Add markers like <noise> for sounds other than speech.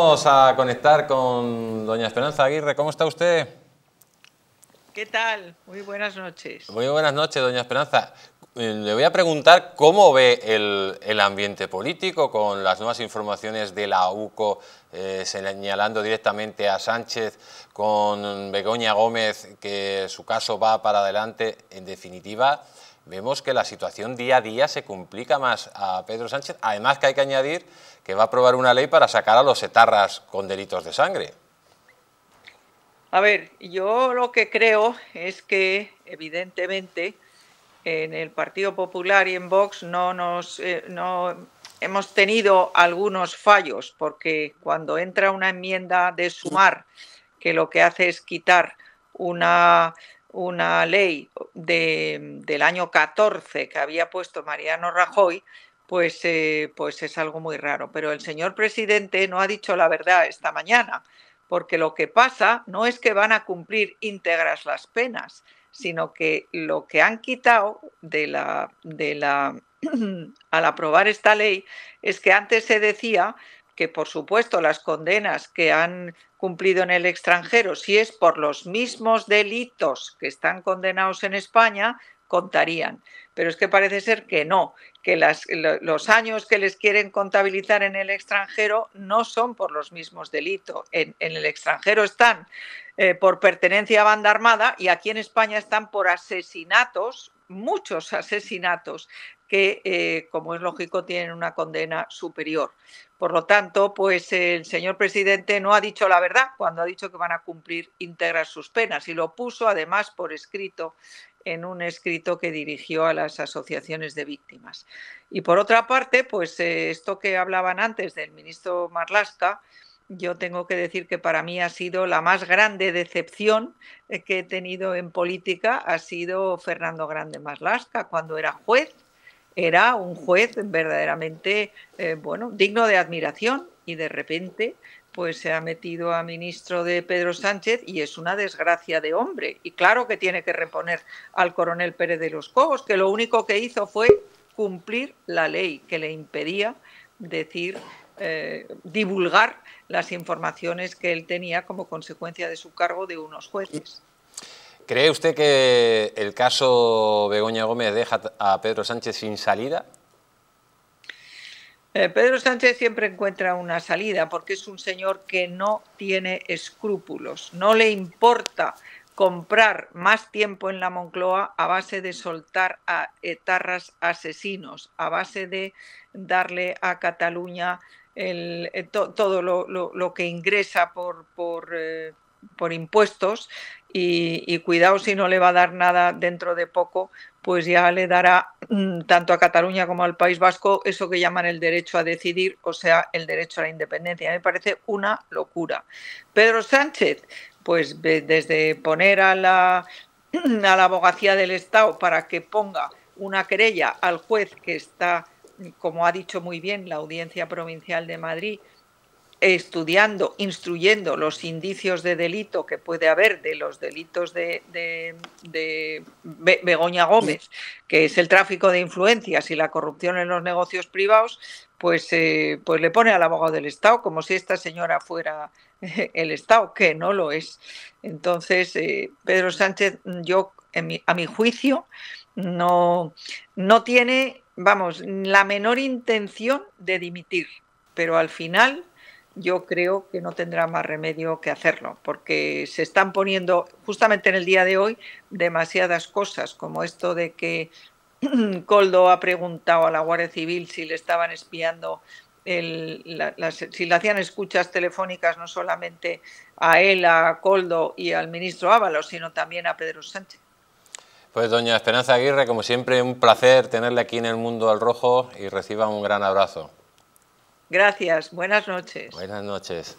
Vamos a conectar con doña Esperanza Aguirre. ¿Cómo está usted? ¿Qué tal? Muy buenas noches. Muy buenas noches, doña Esperanza. Eh, le voy a preguntar cómo ve el, ambiente político con las nuevas informaciones de la UCO eh, señalando directamente a Sánchez con Begoña Gómez que su caso va para adelante. En definitiva, vemos que la situación día a día se complica más a Pedro Sánchez, además que hay que añadir que va a aprobar una ley para sacar a los etarras con delitos de sangre. A ver, yo lo que creo es que evidentemente en el Partido Popular y en Vox no nos eh, hemos tenido algunos fallos porque cuando entra una enmienda de sumar que lo que hace es quitar una una ley mm, del año 14 que había puesto Mariano Rajoy, pues, eh, pues es algo muy raro. Pero el señor presidente no ha dicho la verdad esta mañana, porque lo que pasa no es que van a cumplir íntegras las penas, sino que lo que han quitado de la, de la <clears throat> al aprobar esta ley es que antes se decía que por supuesto las condenas que han cumplido en el extranjero, si es por los mismos delitos que están condenados en España, contarían. Pero es que parece ser que no, que los años que les quieren contabilizar en el extranjero no son por los mismos delitos. En, el extranjero están eh, por pertenencia a banda armada y aquí en España están por asesinatos muchos asesinatos que, eh, como es lógico, tienen una condena superior. Por lo tanto, pues el señor presidente no ha dicho la verdad cuando ha dicho que van a cumplir íntegras sus penas y lo puso además por escrito en un escrito que dirigió a las asociaciones de víctimas. Y por otra parte, pues eh, esto que hablaban antes del ministro Marlasca, yo tengo que decir que para mí ha sido la más grande decepción eh, que he tenido en política, ha sido Fernando Grande Maslasca, cuando era juez. Era un juez verdaderamente, eh, bueno, digno de admiración y de repente pues se ha metido a ministro de Pedro Sánchez y es una desgracia de hombre. Y claro que tiene que reponer al coronel Pérez de los Cobos, que lo único que hizo fue cumplir la ley que le impedía decir eh, divulgar las informaciones que él tenía como consecuencia de su cargo de unos jueces. ¿Cree usted que el caso Begoña Gómez deja a Pedro Sánchez sin salida? Eh, Pedro Sánchez siempre encuentra una salida porque es un señor que no tiene escrúpulos, no le importa comprar más tiempo en la Moncloa a base de soltar a etarras asesinos, a base de darle a Cataluña el, eh, todo lo, que ingresa por, por eh, impuestos y, cuidado si no le va a dar nada dentro de poco, pues ya le dará mm, tanto a Cataluña como al País Vasco eso que llaman el derecho a decidir, o sea, el derecho a la independencia. Me parece una locura. Pedro Sánchez, pues desde poner a la, <clears throat> a la abogacía del Estado para que ponga una querella al juez que está, como ha dicho muy bien la Audiencia Provincial de Madrid, estudiando, instruyendo los indicios de delito que puede haber de los delitos de, Begoña Gómez, que es el tráfico de influencias y la corrupción en los negocios privados, pues, eh, pues le pone al abogado del Estado, como si esta señora fuera eh, el Estado, que no lo es. Entonces, eh, Pedro Sánchez, yo, a mi juicio, no, no tiene, vamos, la menor intención de dimitir, pero al final yo creo que no tendrá más remedio que hacerlo, porque se están poniendo justamente en el día de hoy demasiadas cosas, como esto de que <clears throat> Coldo ha preguntado a la Guardia Civil si le estaban espiando, si le hacían escuchas telefónicas no solamente a él, a Coldo y al ministro Ábalos, sino también a Pedro Sánchez. Pues doña Esperanza Aguirre, como siempre, un placer tenerle aquí en el Mundo al Rojo y reciba un gran abrazo. Gracias, buenas noches. Buenas noches.